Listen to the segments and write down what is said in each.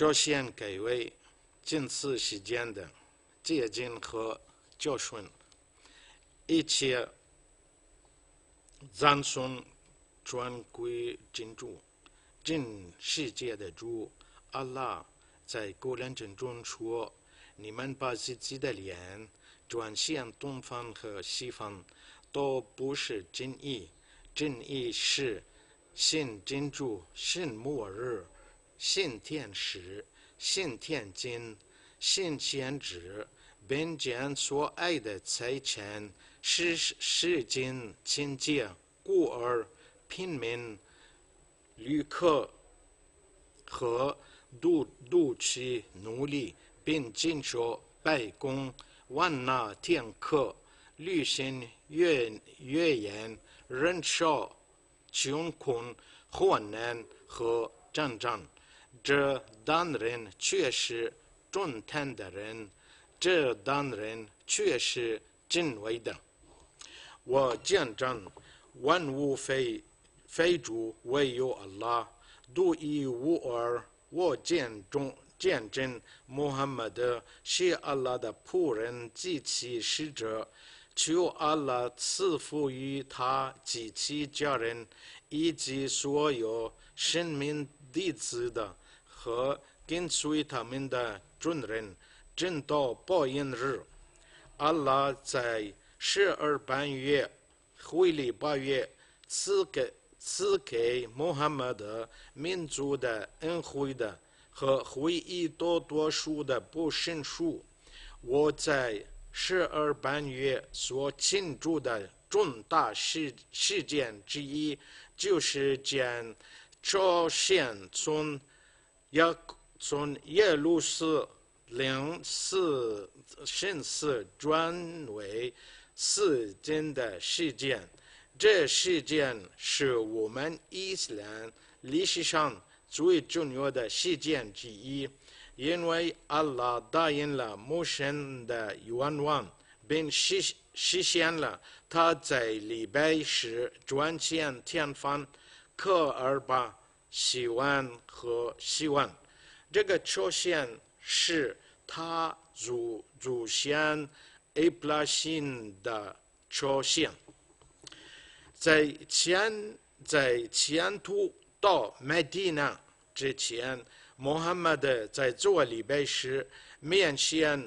这先改为近次时间的借鉴和教训。一切赞颂专归真主，真世界的主。阿拉在古兰经中说：“你们把自己的脸转向东方和西方，都不是正义，正义是信真主、信末日。”信天使、信天经、信先知，并将所爱的财产施施给贫贱、孤儿、平民、旅客和度度其奴隶，并尽说拜功、万纳天客、履行约约言、忍受穷困、患难和战争。这当人却是中天的人，这当人却是敬畏的。我见证万物非非主唯有阿拉，独一无二。我见证见证穆罕默德是阿拉的仆人及其使者，求阿拉赐福于他及其家人以及所有生命。弟子的和跟随他们的众人，正到报应日，阿拉在十二半月、回历八月赐给赐给穆罕默德民族的恩惠的和回忆多多数的不胜数。我在十二半月所庆祝的重大事事件之一，就是将。朝鲜从一从耶路斯领事神事转为圣经的事件，这事件是我们伊斯兰历史上最重要的事件之一，因为阿拉答应了穆神的愿望，并实实现了他在礼拜时转向天方。克尔巴希望和希望，这个缺陷是他祖祖先埃布拉辛的缺陷。在前在前图到麦地那之前，穆罕默德在做礼拜时，面向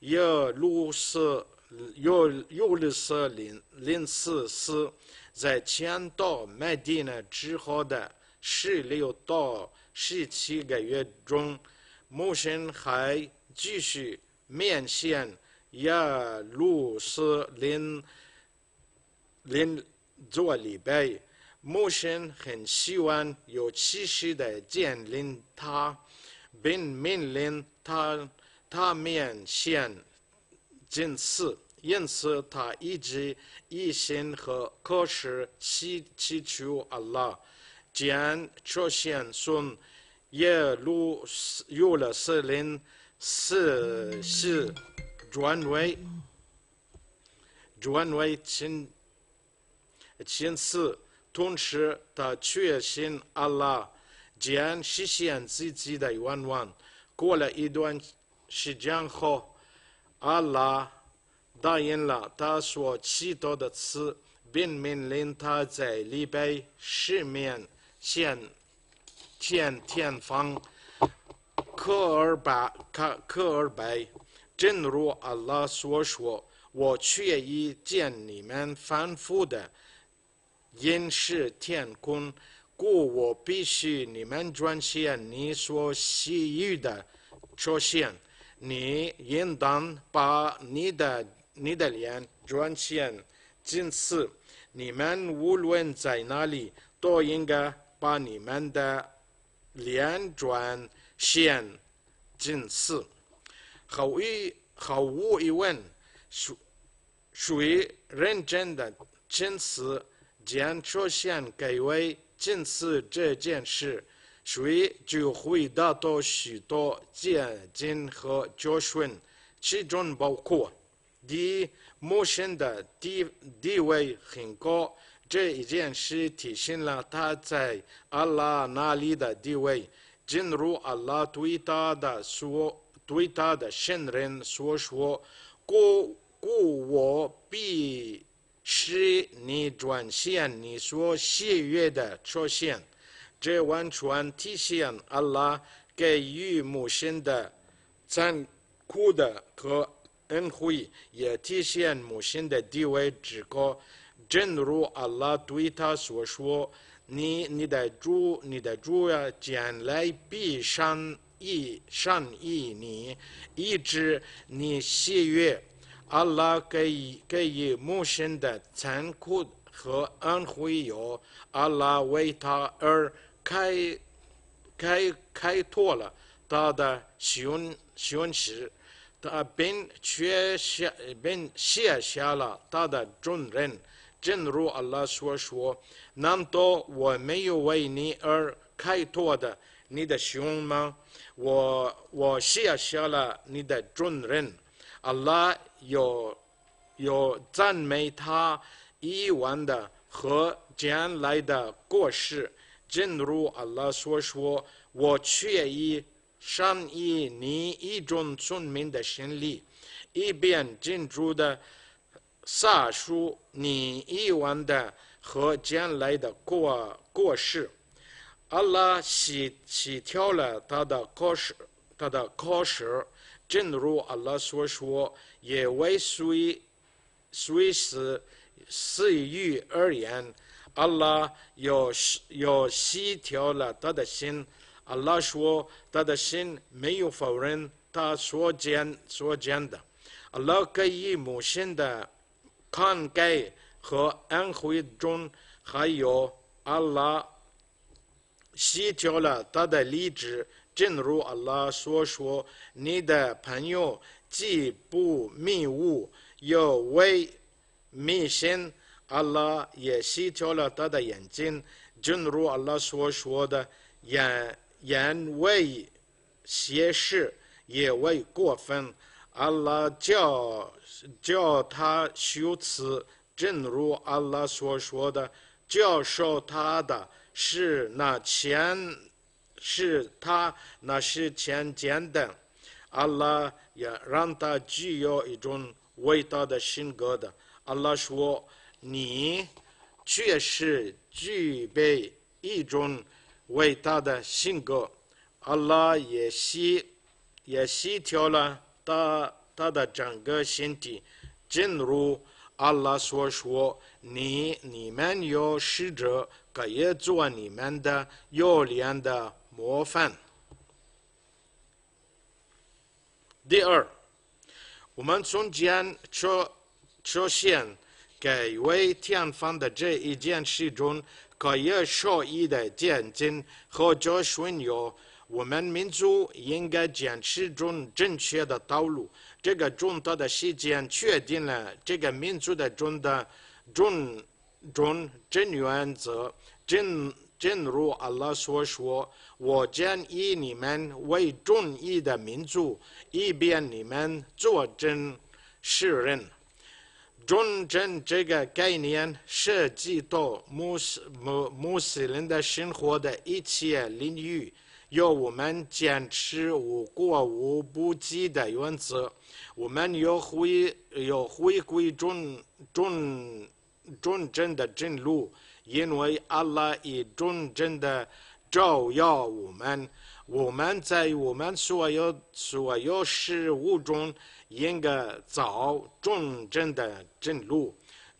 耶路色右右路斯林林寺斯。在签到麦地呢之后的十六到十七个月中，牧神还继续面向耶路撒冷，林做礼拜。牧神很希望有气势的降临，他并命令他他面向近西。因此，他一直一心和渴时祈祈求阿拉，将朝鲜从耶路有了四林，四使转为转为亲亲寺。同时，他确信阿拉将实现自己的愿望，过了一段时间后，阿拉。答应了，他所祈祷的词，并命令他在礼拜十面前见天方科尔巴卡科尔白。正如阿拉所说，我确已见你们反复的阴视天空，故我必须你们转现你所希域的出现。你应当把你的。你的脸转线，近视，你们无论在哪里，都应该把你们的脸转线，近视。毫无疑毫无疑问，属属于认真的近视，将出现改为近视这件事，所以就会得到许多借鉴和教训，其中包括。第穆圣的地位很高，这一件事体现了他在阿拉那里的地位。正如阿拉对他的说，对他的信任所说，过过我必使你转向，你所喜悦的出现，这完全体现阿拉给予穆圣的残酷的和。恩惠也体现母亲的地位之高，正如阿拉对他所说：“你你的主，你的主啊，将来必上意上意年，一直你喜悦，阿拉给予给予母亲的残酷和恩惠有，阿拉为他而开开开拓了他的雄雄识。”我被确并写下了，他的重任，正如阿拉所说，难道我没有为你而开拓的你的胸吗？我我写下了你的重任。”阿拉有有赞美他以往的和将来的过失，正如阿拉所说，我确已。善意你一种村民的心理，一边进驻的撒数你一王的和将来的过过世，阿拉洗洗调了他的过世，他的过世，正如阿拉所说，也为苏伊苏伊斯而言，阿拉有有洗调了他的心。阿拉说：“他的心没有否认他所见所见的。阿拉可以母亲的慷慨和恩惠中，还有阿拉协调了他的理智。正如阿拉所说，你的朋友既不迷雾，又未迷信。阿拉也协调了他的眼睛。正如阿拉所说的，眼言未，邪事也未过分。阿拉教教他修辞，正如阿拉所说的，教授他的是那前，是他那是前见的。阿拉也让他具有一种伟大的性格的。阿拉说，你确实具备一种。伟大的性格，阿拉也吸也吸调了他他的整个身体。正如阿拉所说，你你们有使者，可以做你们的耀眼的模范。第二，我们中间出出现。改为天方的这一件事中，可以受益的见证和教训有我们民族应该坚持中正确的道路。这个重大的事件确定了这个民族的中的重中正原则。正正如阿拉所说，我建议你们为中义的民族，以便你们作证世人。中正这个概念涉及到穆斯穆穆斯林的生活的一切领域，要我们坚持无过无不及的原则，我们要回要回归中中中正的正路，因为阿拉以中正的。照耀我们，我们在我们所有所有事物中，应该找真正的正路。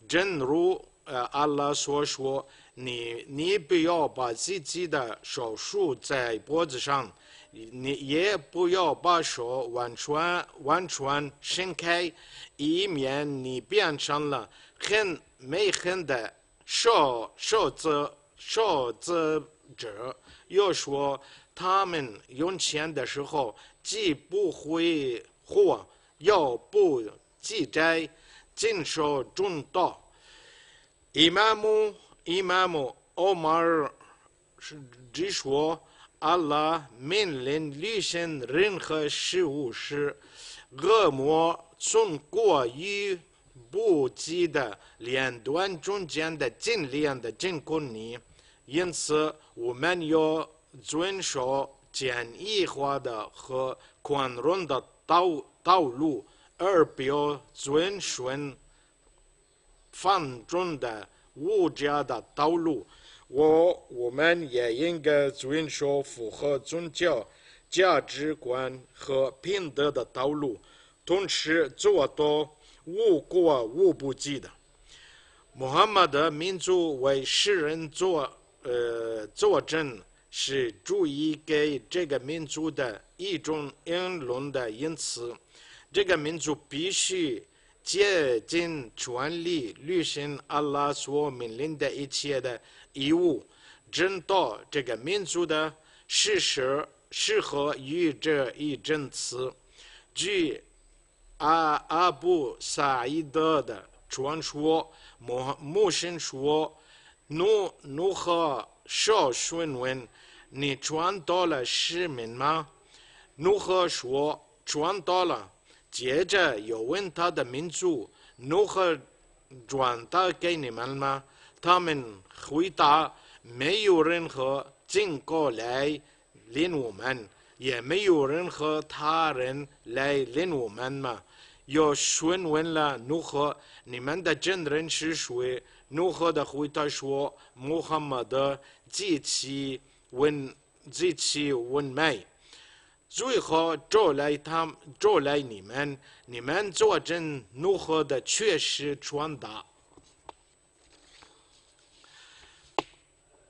正如呃阿拉所说：“你你不要把自己的手束在脖子上，你也不要把手完全完全伸开，以免你变成了很没很的少少子少子。”者又说他们用钱的时候既不挥霍，又不积债，尽说中大。伊玛目伊玛目欧马尔是直说：阿拉命令履行任何事务时，恶魔从过于不及的两端中间的尽量的进攻你。因此，我们要遵守简易化的和宽容的道道路，而不要遵循放纵的、无价的道路。我我们也应该遵守符合宗教价值观和品德的道路，同时做到无过无不及的。穆罕默德民族为世人做。呃，作证是注意给这个民族的一种英伦的，因此，这个民族必须竭尽全力履行阿拉所命令的一切的义务，证到这个民族的事实适合于这一证词，据阿阿布萨伊德的传说，穆穆圣说。努努克说：“询问，你转到了什么？努克说：‘转到了。’接着又问他的民族，努克转到给你们吗？他们回答：‘没有任何经过来领我们，也没有任何他人来领我们吗？’又询问了努克：‘你们的证人是谁？’”如何的回答说：“穆罕默德极其文极其文美，最好召来他，召来你们，你们作证如何的确实传达。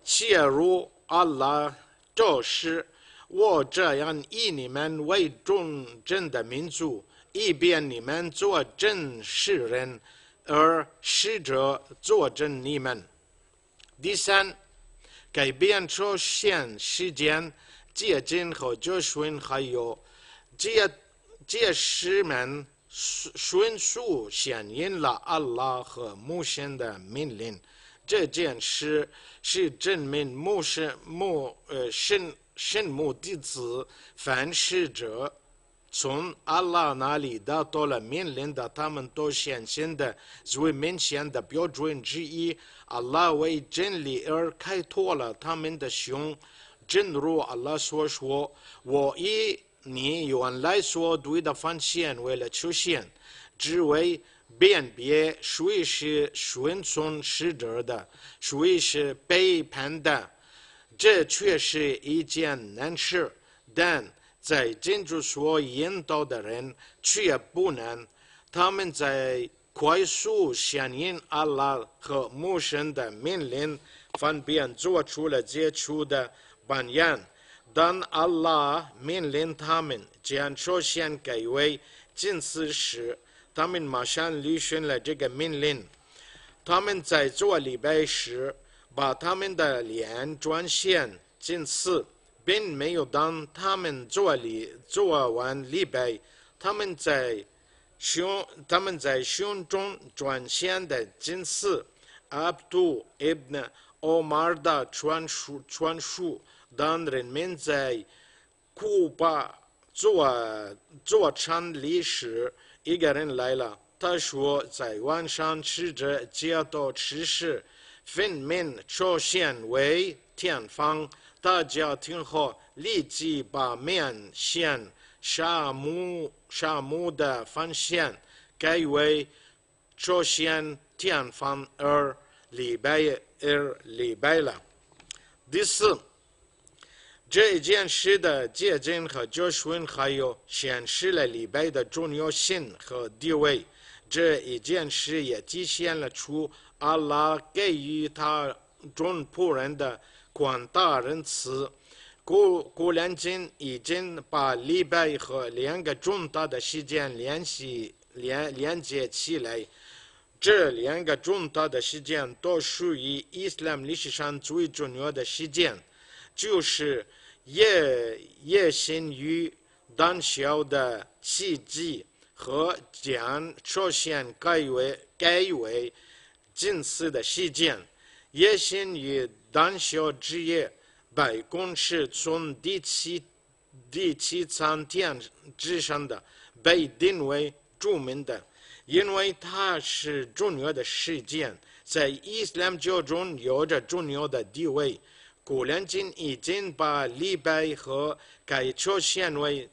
切如阿拉召使我这样以你们为众证的民族，以便你们作证世人。”而使者作证你们。第三，改变出现时间、接近和教训，还有这这师们迅速响应了阿拉和穆圣的命令。这件事是证明穆圣穆呃圣圣穆弟子凡事者。从阿拉那里得到了命令，的，他们都显现的最明为的标准之一。阿拉为真理而开拓了他们的胸。正如阿拉所说：“我以你原来所读的发现为了出现，只为辨别谁是顺从使者，的谁是背叛的。这却是一件难事，但……”在建筑所引导的人却不能，他们在快速响应阿拉和牧神的命令，分别做出了杰出的榜样。当阿拉命令他们将首先改为近似时，他们马上履行了这个命令。他们在做礼拜时，把他们的脸转向近似。并没有当他们做礼做完礼拜，他们在胸他们在胸中转现的正是阿杜埃呢奥马尔的传书传书。当人们在库巴做做唱历史，一个人来了，他说在晚上吃着街道吃食，分明出现为天方。大家听后，立即把面向沙漠沙漠的方向改为朝向天方二礼拜二礼拜了。第四，这一件事的见证和教训，还有显示了礼拜的重要性和地位。这一件事也体现了出阿拉给予他众仆人的。广大仁慈，古古兰经已经把礼拜和两个重大的事件联系连连接起来。这两个重大的事件都属于伊斯兰历史上最重要的事件，就是夜夜行于当宵的奇迹和将朝向改为改为近似的事件。夜行于。胆小职业，白宫是从第七第七天之上的，被定为著名的，因为它是重要的事件，在伊斯兰教中有着重要的地位。古兰经已经把礼拜和该出现为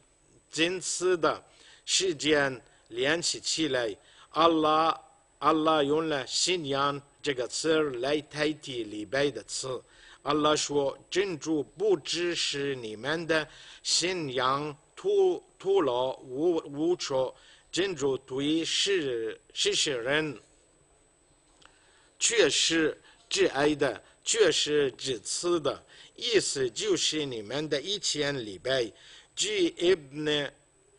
真实的事件联系起来。阿拉阿拉用了信仰。这个词来代替礼拜的词，阿拉说，真主不只是你们的信仰徒徒劳无无处，真主对世世世人确实挚爱的，确实至慈的，意思就是你们的一天礼拜，据伊本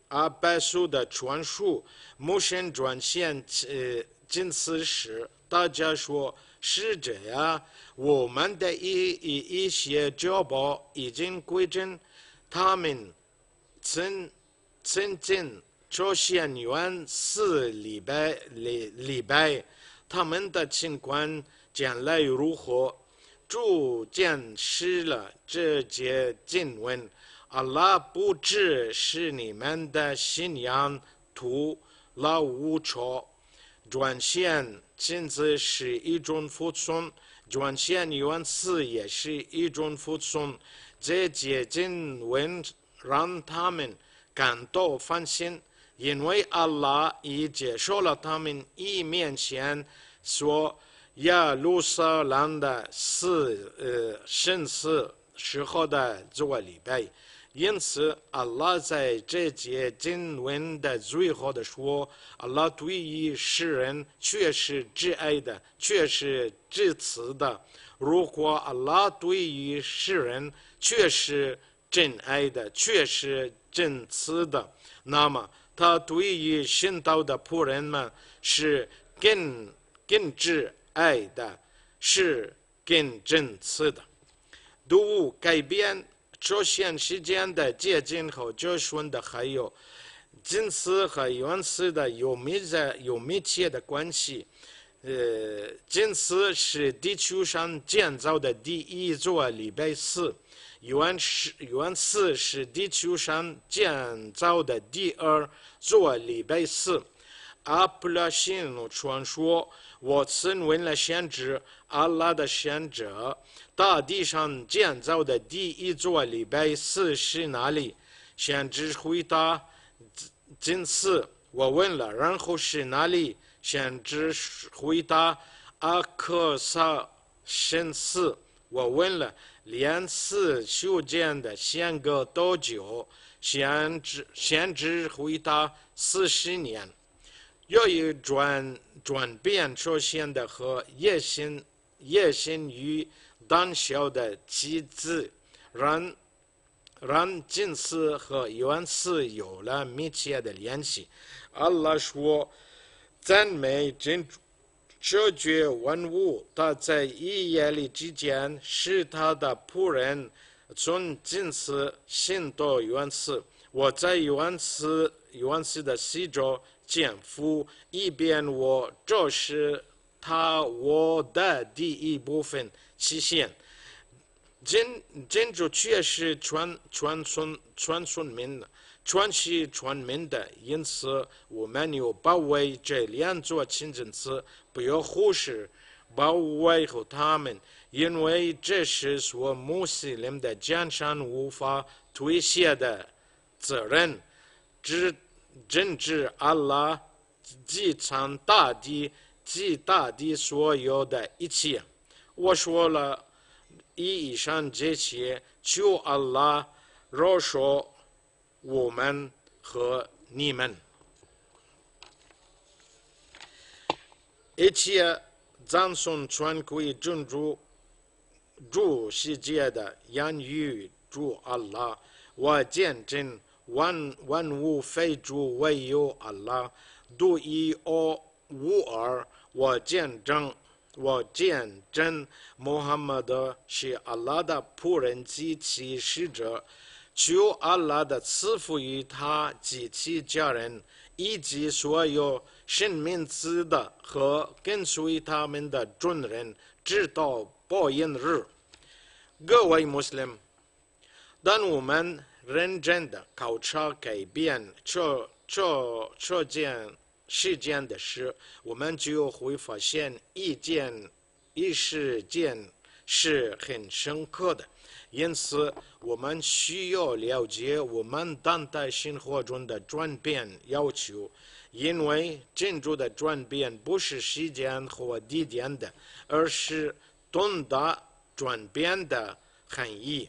阿拜苏的传述，穆圣传先知。进此时，大家说是者呀，我们的一一一些教 b 已经归真，他们曾曾经出现元四礼拜礼礼拜，他们的情况将来如何？逐渐失了这接经文，阿拉不只是你们的信仰徒老无常。捐献，简子是一种服从；捐献原籽也是一种服从。这接近文让他们感到放心，因为阿拉已接受了他们一面前说亚鲁少兰的事，呃，生死时候的做礼拜。因此，阿拉在这节经文的最后的说，阿拉对于世人却是至爱的，却是至慈的。如果阿拉对于世人却是真爱的，却是真慈的，那么他对于信道的仆人们是更更挚爱的，是更真慈的。读物改编。朝现时间的接近和交巡的还有，近似和远似的有密切有密切的关系。呃，近似是地球上建造的第一座礼拜寺，远是远似是地球上建造的第二座礼拜寺。阿拉西诺传说，我曾为了先知，阿拉的先者，大地上建造的第一座礼拜寺是哪里？先知回答：金寺。我问了。然后是哪里？先知回答：阿克萨神寺。我问了。连寺修建的相隔多久？先知先知回答：四十年。由于转转变出现的和野心野心与。胆小的机子，让让近似和远似有了密切的联系。阿拉说：“赞美真主，造觉万物，他在一夜里之间使他的仆人从近似信到远似。我在远似远似的四周见屋，以便我这是他我的第一部分。”期限，真真主确实传传聪传聪民的，全知全民的。因此，我们要保卫这两座清真寺，不要忽视保卫和他们，因为这是我穆斯林的江山无法推卸的责任。至，真主阿拉继承大地，大地所有的一切。我说了，以上这些，求阿拉饶恕我们和你们。一切赞颂全归真主，主世界的，言语，主阿拉。我见证万万物非主唯有阿拉，独一而无二。我见证。我见证穆罕默德是阿拉的仆人及其使者，求阿拉的赐福于他及其家人以及所有生命子的和跟随他们的众人直到报应日。各位穆斯林，当我们认真的考察改变这这这件。时间的事，我们就会发现，一件一事件是很深刻的。因此，我们需要了解我们当代生活中的转变要求，因为建筑的转变不是时间和地点的，而是通达转变的含义。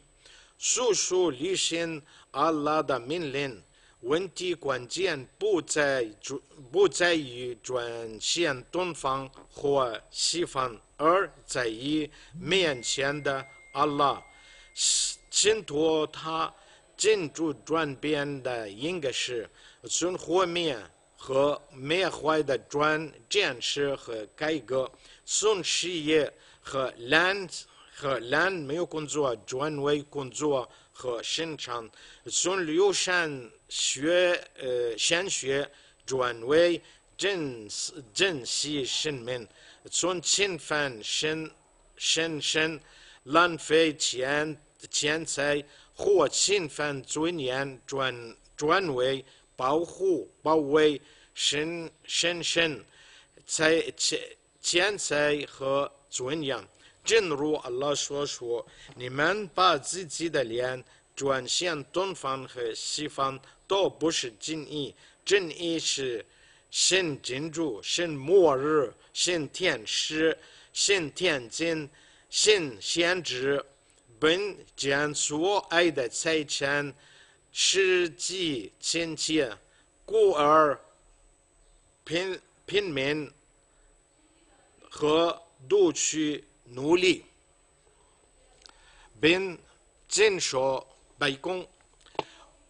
速速履行阿拉的命令。问题关键不在转，不在于转向东方或西方，而在于面前的阿拉，信托他进驻转变的应该是从活面和灭坏的转建设和改革，从事业和蓝和蓝没有工作转为工作。和生产从流血学，呃，鲜血转为珍惜珍惜生命；从侵犯身身身浪费钱钱财，或侵犯尊严转转为保护保卫身身身财财钱财和尊严。正如阿拉所说，你们把自己的脸转向东方和西方都不是正义，正义是信真主、信末日、信天使、信天经、信先知，并将所爱的财产实际亲切，故而贫平民和独区。”努力，并尽守白宫。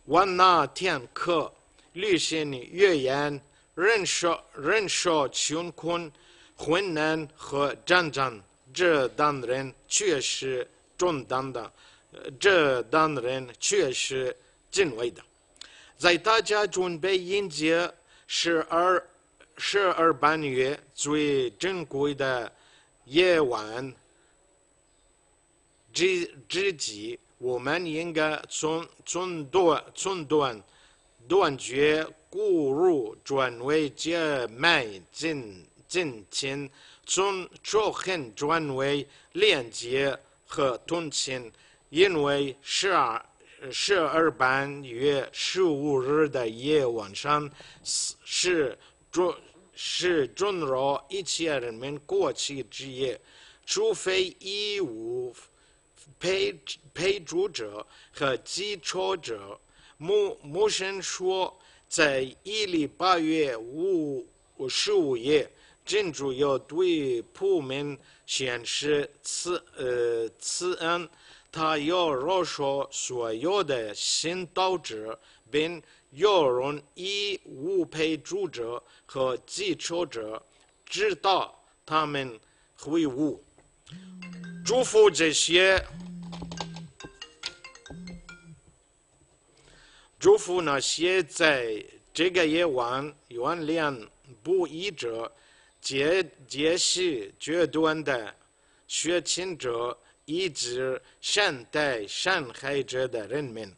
我那天可履行诺言，忍受忍受穷困、困难和战争。这当人确实正当的，这当人确实敬畏的。在大家中被迎接十二十二半月最珍贵的。夜晚，之之际，我们应该从中断中断，断绝固入转为接迈进进亲，从仇恨转为谅解和同情，因为十二十二半月十五日的夜晚上是是中。是尊饶一切人民过气之业，除非义务陪陪主者和继承者。穆穆生说，在一历八月五五十五夜，正主要对铺门显示慈呃慈恩，他要饶恕所有的新道者，并。要让以误配住者和寄错者知道他们会误。祝福这些，祝福那些在这个夜晚原谅不义者、结结识决断的、血亲者、以及善待伤害者的人们。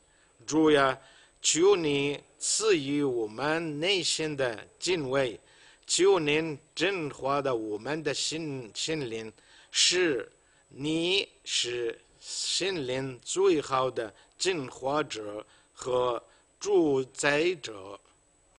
主呀！求你赐予我们内心的敬畏，求你净化的我们的心心灵，是你是心灵最好的净化者和主宰者。